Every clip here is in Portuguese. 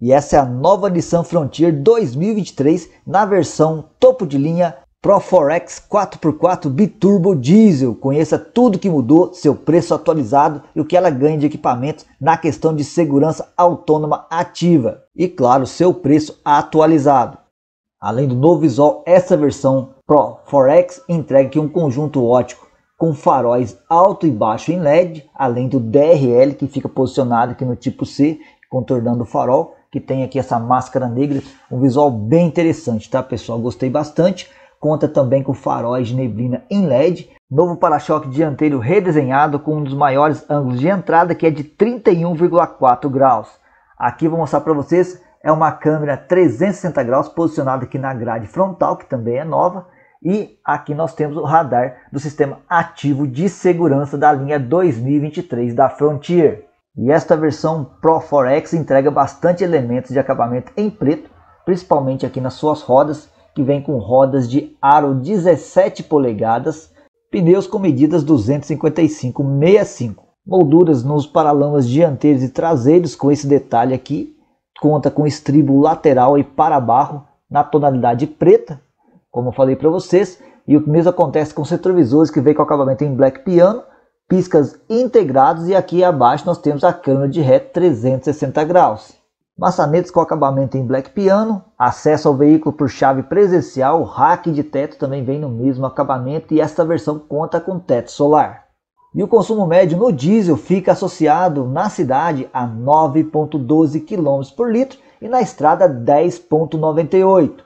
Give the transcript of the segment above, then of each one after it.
E essa é a nova Nissan Frontier 2023 na versão topo de linha Pro4X 4x4 Biturbo Diesel. Conheça tudo que mudou, seu preço atualizado e o que ela ganha de equipamentos na questão de segurança autônoma ativa. E claro, seu preço atualizado. Além do novo visual, essa versão Pro4X entrega um conjunto ótico com faróis alto e baixo em LED, além do DRL que fica posicionado aqui no tipo C, contornando o farol, que tem aqui essa máscara negra, um visual bem interessante, tá pessoal? Gostei bastante. Conta também com faróis de neblina em LED, novo para-choque dianteiro redesenhado com um dos maiores ângulos de entrada que é de 31,4 graus. Aqui vou mostrar para vocês, é uma câmera 360 graus posicionada aqui na grade frontal, que também é nova. E aqui nós temos o radar do sistema ativo de segurança da linha 2023 da Frontier. E esta versão Pro 4X entrega bastante elementos de acabamento em preto, principalmente aqui nas suas rodas, que vem com rodas de aro 17 polegadas, pneus com medidas 255/65, molduras nos paralamas dianteiros e traseiros com esse detalhe aqui, conta com estribo lateral e para-barro na tonalidade preta, como eu falei para vocês, e o mesmo acontece com os retrovisores que vem com acabamento em black piano, piscas integrados e aqui abaixo nós temos a câmera de ré 360 graus. Maçanetes com acabamento em black piano, acesso ao veículo por chave presencial, o rack de teto também vem no mesmo acabamento e esta versão conta com teto solar. E o consumo médio no diesel fica associado na cidade a 9.12 km por litro e na estrada 10.98.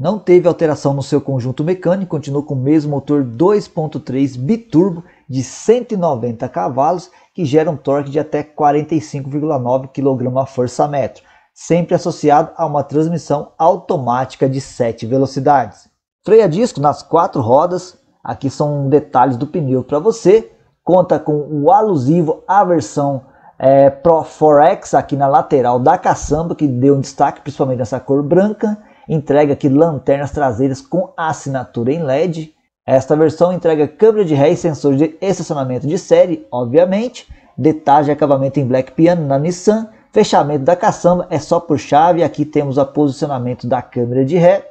Não teve alteração no seu conjunto mecânico, continuou com o mesmo motor 2.3 biturbo de 190 cavalos, que gera um torque de até 45,9 kgfm, sempre associado a uma transmissão automática de 7 velocidades. Freio a disco nas quatro rodas, aqui são detalhes do pneu para você, conta com o alusivo à versão é, Pro 4X aqui na lateral da caçamba, que deu um destaque principalmente nessa cor branca, entrega aqui lanternas traseiras com assinatura em LED. Esta versão entrega câmera de ré e sensor de estacionamento de série, obviamente, detalhes de acabamento em black piano na Nissan, fechamento da caçamba é só por chave, aqui temos o posicionamento da câmera de ré,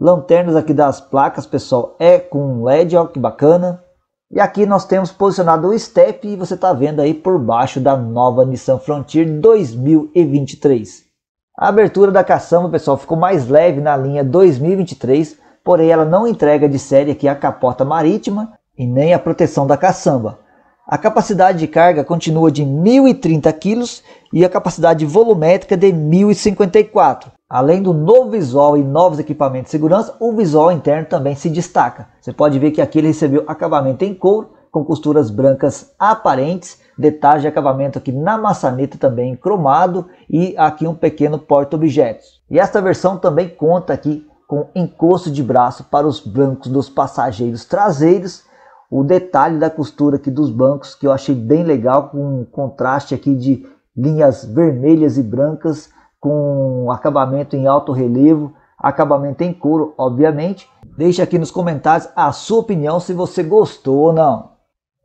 lanternas aqui das placas pessoal é com LED, olha que bacana, e aqui nós temos posicionado o step e você está vendo aí por baixo da nova Nissan Frontier 2023. A abertura da caçamba, pessoal, ficou mais leve na linha 2023, porém ela não entrega de série aqui a capota marítima e nem a proteção da caçamba. A capacidade de carga continua de 1.030 kg e a capacidade volumétrica de 1.054. Além do novo visual e novos equipamentos de segurança, o visual interno também se destaca. Você pode ver que aqui ele recebeu acabamento em couro, com costuras brancas aparentes detalhes de acabamento aqui na maçaneta também cromado e aqui um pequeno porta-objetos. E esta versão também conta aqui com encosto de braço para os bancos dos passageiros traseiros. O detalhe da costura aqui dos bancos que eu achei bem legal com um contraste aqui de linhas vermelhas e brancas com acabamento em alto relevo, acabamento em couro, obviamente. Deixe aqui nos comentários a sua opinião se você gostou ou não.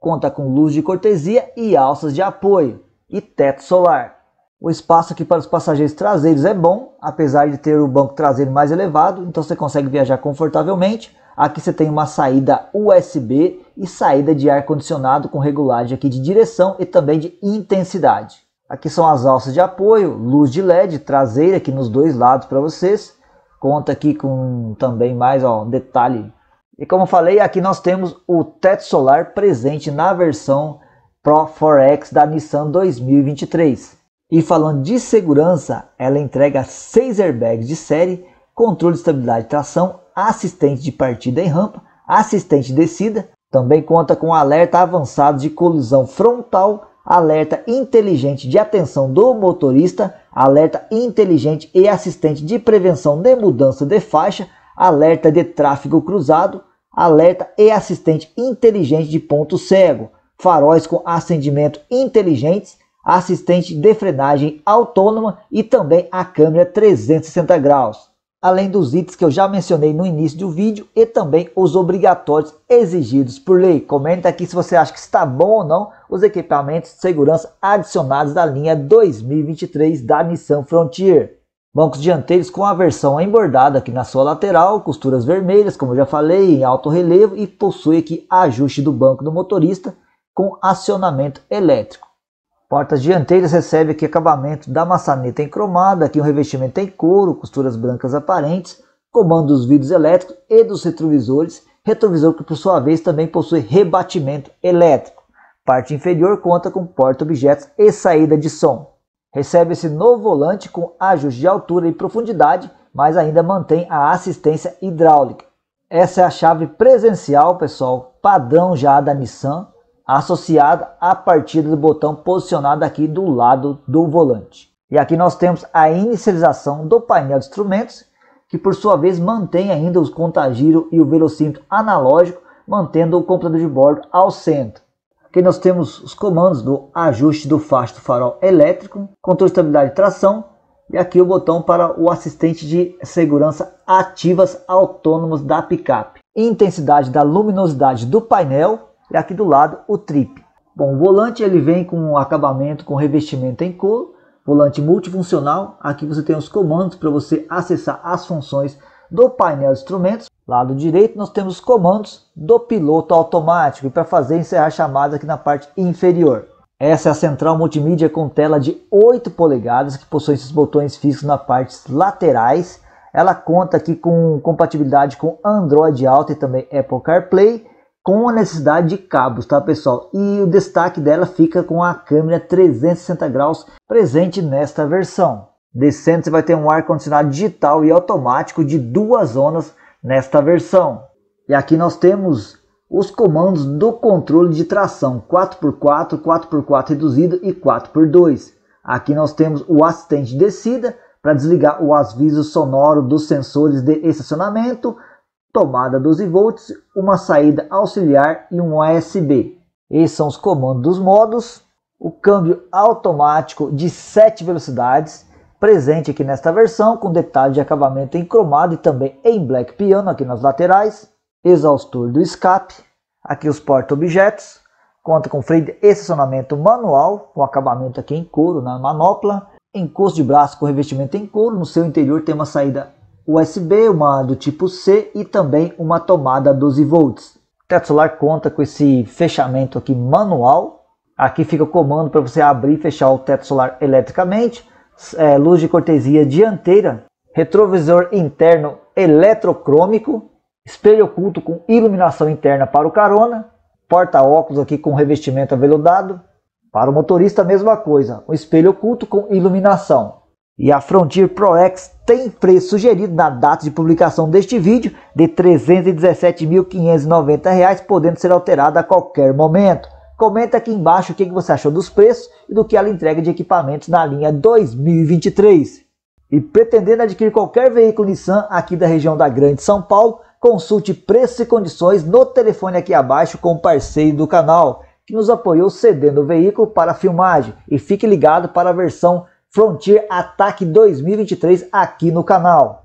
Conta com luz de cortesia e alças de apoio e teto solar. O espaço aqui para os passageiros traseiros é bom, apesar de ter o banco traseiro mais elevado, então você consegue viajar confortavelmente. Aqui você tem uma saída USB e saída de ar condicionado com regulagem aqui de direção e também de intensidade. Aqui são as alças de apoio, luz de LED traseira aqui nos dois lados para vocês. Conta aqui com também mais ó, um detalhe e como falei, aqui nós temos o teto solar presente na versão Pro 4X da Nissan 2023. E falando de segurança, ela entrega 6 airbags de série, controle de estabilidade de tração, assistente de partida em rampa, assistente de descida, também conta com alerta avançado de colisão frontal, alerta inteligente de atenção do motorista, alerta inteligente e assistente de prevenção de mudança de faixa, alerta de tráfego cruzado, alerta e assistente inteligente de ponto cego, faróis com acendimento inteligentes, assistente de frenagem autônoma e também a câmera 360 graus. Além dos itens que eu já mencionei no início do vídeo e também os obrigatórios exigidos por lei. Comenta aqui se você acha que está bom ou não os equipamentos de segurança adicionados da linha 2023 da Nissan Frontier. Bancos dianteiros com a versão embordada aqui na sua lateral, costuras vermelhas, como já falei, em alto relevo e possui aqui ajuste do banco do motorista com acionamento elétrico. Portas dianteiras recebe aqui acabamento da maçaneta em cromada, aqui um revestimento em couro, costuras brancas aparentes, comando dos vidros elétricos e dos retrovisores, retrovisor que por sua vez também possui rebatimento elétrico. Parte inferior conta com porta-objetos e saída de som. Recebe esse novo volante com ajuste de altura e profundidade, mas ainda mantém a assistência hidráulica. Essa é a chave presencial, pessoal, padrão já da Nissan, associada à partida do botão posicionado aqui do lado do volante. E aqui nós temos a inicialização do painel de instrumentos, que por sua vez mantém ainda os contagiro e o velocímetro analógico, mantendo o computador de bordo ao centro. Aqui nós temos os comandos do ajuste do facho do farol elétrico, controle de estabilidade de tração, e aqui o botão para o assistente de segurança ativas autônomos da picape. Intensidade da luminosidade do painel e aqui do lado o trip. Bom, o volante ele vem com um acabamento com revestimento em couro, volante multifuncional. Aqui você tem os comandos para você acessar as funções do painel de instrumentos Lado direito nós temos os comandos do piloto automático e para fazer encerrar chamadas aqui na parte inferior. Essa é a central multimídia com tela de 8 polegadas que possui esses botões fixos na partes laterais. Ela conta aqui com compatibilidade com Android Auto e também Apple CarPlay com a necessidade de cabos, tá pessoal? E o destaque dela fica com a câmera 360 graus presente nesta versão. Descendo você vai ter um ar condicionado digital e automático de duas zonas nesta versão. E aqui nós temos os comandos do controle de tração 4x4, 4x4 reduzido e 4x2. Aqui nós temos o assistente de descida para desligar o aviso sonoro dos sensores de estacionamento, tomada 12 volts, uma saída auxiliar e um USB. Esses são os comandos dos modos. O câmbio automático de 7 velocidades Presente aqui nesta versão, com detalhe de acabamento em cromado e também em black piano aqui nas laterais. Exaustor do escape. Aqui os porta-objetos. Conta com freio de estacionamento manual, com acabamento aqui em couro na manopla. Encosto de braço com revestimento em couro. No seu interior tem uma saída USB, uma do tipo C e também uma tomada 12 volts. O teto solar conta com esse fechamento aqui manual. Aqui fica o comando para você abrir e fechar o teto solar eletricamente é, luz de cortesia dianteira, retrovisor interno eletrocrômico, espelho oculto com iluminação interna para o carona, porta-óculos aqui com revestimento aveludado. Para o motorista, a mesma coisa, um espelho oculto com iluminação. E a Frontier Pro X tem preço sugerido na data de publicação deste vídeo de R$ 317.590, podendo ser alterado a qualquer momento. Comenta aqui embaixo o que você achou dos preços e do que ela entrega de equipamentos na linha 2023. E pretendendo adquirir qualquer veículo Nissan aqui da região da Grande São Paulo, consulte preços e condições no telefone aqui abaixo com o parceiro do canal, que nos apoiou cedendo o veículo para filmagem. E fique ligado para a versão Frontier Attack 2023 aqui no canal.